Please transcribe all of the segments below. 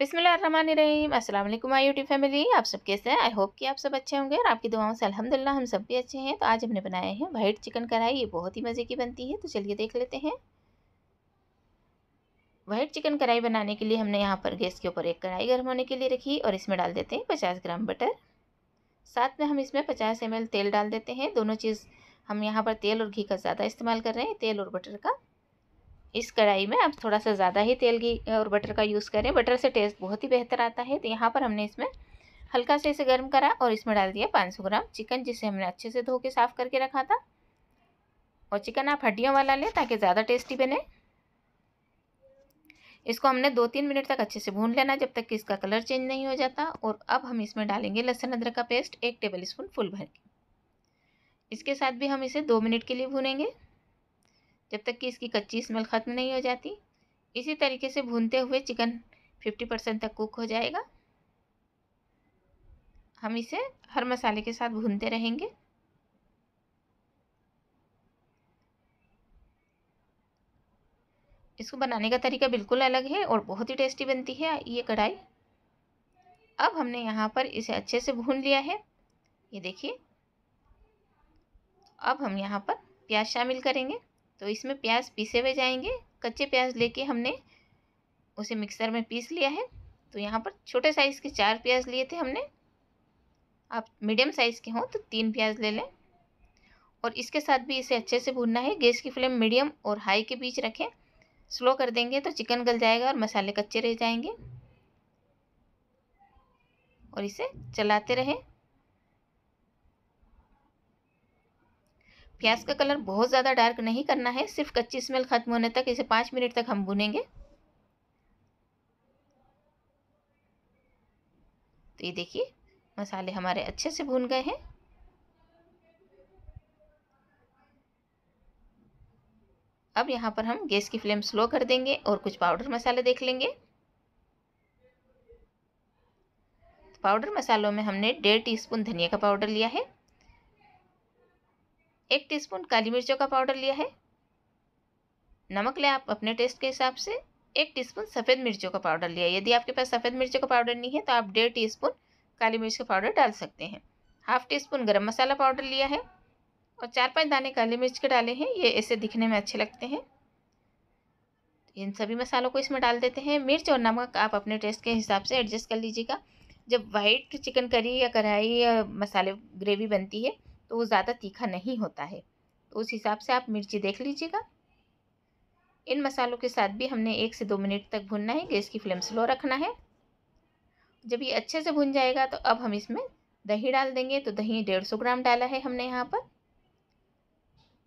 बिसमीम अल्लाम my YouTube family आप सब कैसे हैं आई होप कि आप सब अच्छे होंगे और आपकी दुआओं से अल्हम्दुलिल्लाह हम सब भी अच्छे हैं तो आज हमने बनाए हैं वाइट चिकन कढ़ाई ये बहुत ही मज़े की बनती है तो चलिए देख लेते हैं वाइट चिकन कढ़ाई बनाने के लिए हमने यहाँ पर गैस के ऊपर एक कढ़ाई गर्म होने के लिए रखी और इसमें डाल देते हैं पचास ग्राम बटर साथ में हम इसमें पचास एम तेल डाल देते हैं दोनों चीज़ हम यहाँ पर तेल और घी का ज़्यादा इस्तेमाल कर रहे हैं तेल और बटर का इस कढ़ाई में आप थोड़ा सा ज़्यादा ही तेल घी और बटर का यूज़ करें बटर से टेस्ट बहुत ही बेहतर आता है तो यहाँ पर हमने इसमें हल्का से इसे गर्म करा और इसमें डाल दिया सौ ग्राम चिकन जिसे हमने अच्छे से धो के साफ़ करके रखा था और चिकन आप हड्डियों वाला लें ताकि ज़्यादा टेस्टी बने इसको हमने दो तीन मिनट तक अच्छे से भून लेना जब तक कि इसका कलर चेंज नहीं हो जाता और अब हम इसमें डालेंगे लहसुन अदरक का पेस्ट एक टेबल स्पून फुल भर के इसके साथ भी हम इसे दो मिनट के लिए भूनेंगे जब तक कि इसकी कच्ची स्मेल ख़त्म नहीं हो जाती इसी तरीके से भूनते हुए चिकन फिफ्टी परसेंट तक कुक हो जाएगा हम इसे हर मसाले के साथ भूनते रहेंगे इसको बनाने का तरीका बिल्कुल अलग है और बहुत ही टेस्टी बनती है ये कढ़ाई अब हमने यहाँ पर इसे अच्छे से भून लिया है ये देखिए अब हम यहाँ पर प्याज शामिल करेंगे तो इसमें प्याज पीसे हुए जाएंगे कच्चे प्याज लेके हमने उसे मिक्सर में पीस लिया है तो यहाँ पर छोटे साइज़ के चार प्याज लिए थे हमने आप मीडियम साइज़ के हों तो तीन प्याज ले लें और इसके साथ भी इसे अच्छे से भूनना है गैस की फ्लेम मीडियम और हाई के बीच रखें स्लो कर देंगे तो चिकन गल जाएगा और मसाले कच्चे रह जाएंगे और इसे चलाते रहें प्याज का कलर बहुत ज़्यादा डार्क नहीं करना है सिर्फ कच्ची स्मेल ख़त्म होने तक इसे पाँच मिनट तक हम भुनेंगे तो ये देखिए मसाले हमारे अच्छे से भून गए हैं अब यहाँ पर हम गैस की फ्लेम स्लो कर देंगे और कुछ पाउडर मसाले देख लेंगे पाउडर मसालों में हमने डेढ़ टीस्पून धनिया का पाउडर लिया है एक टीस्पून काली मिर्चों का पाउडर लिया है नमक लें आप अपने टेस्ट के हिसाब से एक टीस्पून सफ़ेद मिर्चों का पाउडर लिया यदि आपके पास सफ़ेद मिर्चों का पाउडर नहीं है तो आप डेढ़ टी काली मिर्च का पाउडर डाल सकते हैं हाफ टी स्पून गर्म मसाला पाउडर लिया है और चार पाँच दाने काली मिर्च के डाले हैं ये ऐसे दिखने में अच्छे लगते हैं इन सभी मसालों को इसमें डाल देते हैं मिर्च और नमक आप अपने टेस्ट के हिसाब से एडजस्ट कर लीजिएगा जब वाइट चिकन करी या कढ़ाई या मसाले ग्रेवी बनती है तो वो ज़्यादा तीखा नहीं होता है तो उस हिसाब से आप मिर्ची देख लीजिएगा इन मसालों के साथ भी हमने एक से दो मिनट तक भुनना है गैस की फ्लेम स्लो रखना है जब ये अच्छे से भुन जाएगा तो अब हम इसमें दही डाल देंगे तो दही डेढ़ सौ ग्राम डाला है हमने यहाँ पर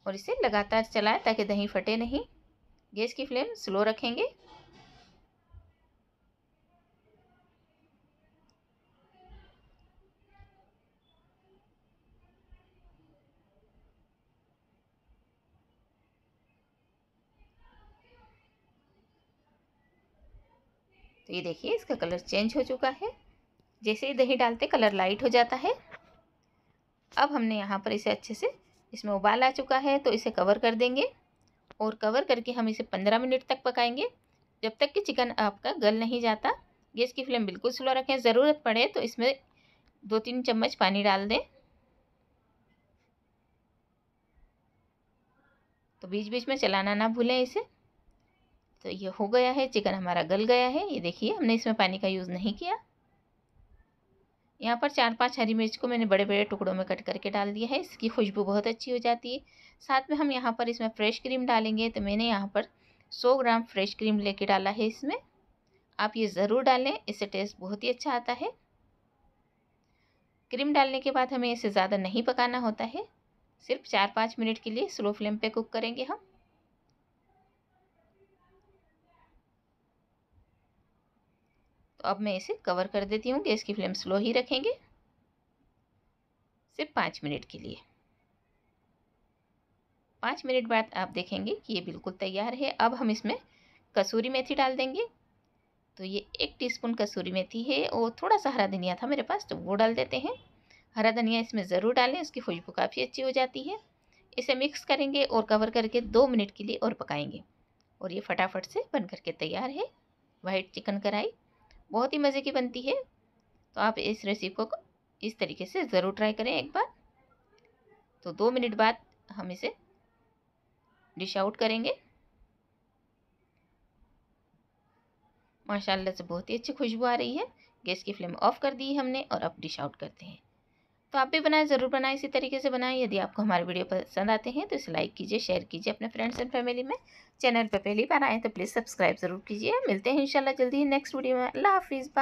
और इसे लगातार चलाएं ताकि दही फटे नहीं गैस की फ्लेम स्लो रखेंगे तो ये देखिए इसका कलर चेंज हो चुका है जैसे ही दही डालते कलर लाइट हो जाता है अब हमने यहाँ पर इसे अच्छे से इसमें उबाल आ चुका है तो इसे कवर कर देंगे और कवर करके हम इसे पंद्रह मिनट तक पकाएंगे जब तक कि चिकन आपका गल नहीं जाता गैस की फ्लेम बिल्कुल स्लो रखें ज़रूरत पड़े तो इसमें दो तीन चम्मच पानी डाल दें तो बीच बीच में चलाना ना भूलें इसे तो ये हो गया है चिकन हमारा गल गया है ये देखिए हमने इसमें पानी का यूज़ नहीं किया यहाँ पर चार पांच हरी मिर्च को मैंने बड़े बड़े टुकड़ों में कट करके डाल दिया है इसकी खुशबू बहुत अच्छी हो जाती है साथ में हम यहाँ पर इसमें फ्रेश क्रीम डालेंगे तो मैंने यहाँ पर सौ ग्राम फ्रेश क्रीम लेके डाला है इसमें आप ये ज़रूर डालें इससे टेस्ट बहुत ही अच्छा आता है क्रीम डालने के बाद हमें इसे ज़्यादा नहीं पकाना होता है सिर्फ चार पाँच मिनट के लिए स्लो फ्लेम पे कुक करेंगे हम तो अब मैं इसे कवर कर देती हूँ गैस की फ्लेम स्लो ही रखेंगे सिर्फ पाँच मिनट के लिए पाँच मिनट बाद आप देखेंगे कि ये बिल्कुल तैयार है अब हम इसमें कसूरी मेथी डाल देंगे तो ये एक टीस्पून कसूरी मेथी है और थोड़ा सा हरा धनिया था मेरे पास तो वो डाल देते हैं हरा धनिया इसमें ज़रूर डालें उसकी खुशबू काफ़ी अच्छी हो जाती है इसे मिक्स करेंगे और कवर करके दो मिनट के लिए और पकाएंगे और ये फटाफट से बन करके तैयार है वाइट चिकन कढ़ाई बहुत ही मज़े की बनती है तो आप इस रेसिपी को इस तरीके से ज़रूर ट्राई करें एक बार तो दो मिनट बाद हम इसे डिश आउट करेंगे माशाल्लाह से बहुत ही अच्छी खुशबू आ रही है गैस की फ्लेम ऑफ कर दी हमने और अब डिश आउट करते हैं तो आप भी बनाएं ज़रूर बनाएं इसी तरीके से बनाएं यदि आपको हमारे वीडियो पसंद आते हैं तो इसे लाइक कीजिए शेयर कीजिए अपने फ्रेंड्स एंड फैमिली में चैनल पर पहली बार आएँ तो प्लीज़ सब्सक्राइब ज़रूर कीजिए मिलते हैं इंशाल्लाह जल्दी ही नेक्स्ट वीडियो में अल्लाह हाफिज़ बाय